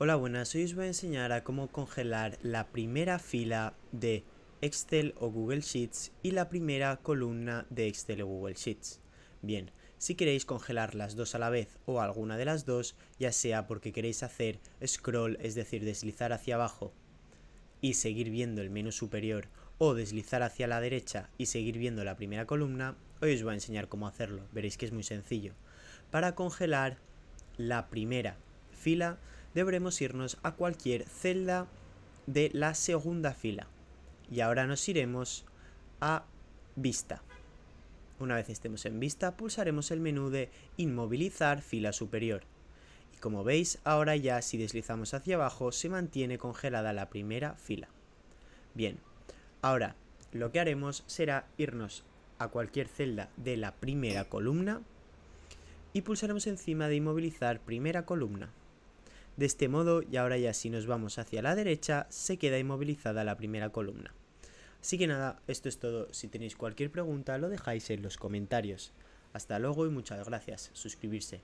Hola, buenas. Hoy os voy a enseñar a cómo congelar la primera fila de Excel o Google Sheets y la primera columna de Excel o Google Sheets. Bien, si queréis congelar las dos a la vez o alguna de las dos, ya sea porque queréis hacer scroll, es decir, deslizar hacia abajo y seguir viendo el menú superior, o deslizar hacia la derecha y seguir viendo la primera columna, hoy os voy a enseñar cómo hacerlo. Veréis que es muy sencillo. Para congelar la primera fila, deberemos irnos a cualquier celda de la segunda fila. Y ahora nos iremos a vista. Una vez estemos en vista, pulsaremos el menú de inmovilizar fila superior. Y como veis, ahora ya si deslizamos hacia abajo, se mantiene congelada la primera fila. Bien, ahora lo que haremos será irnos a cualquier celda de la primera columna y pulsaremos encima de inmovilizar primera columna. De este modo, y ahora ya si nos vamos hacia la derecha, se queda inmovilizada la primera columna. Así que nada, esto es todo. Si tenéis cualquier pregunta, lo dejáis en los comentarios. Hasta luego y muchas gracias. Suscribirse.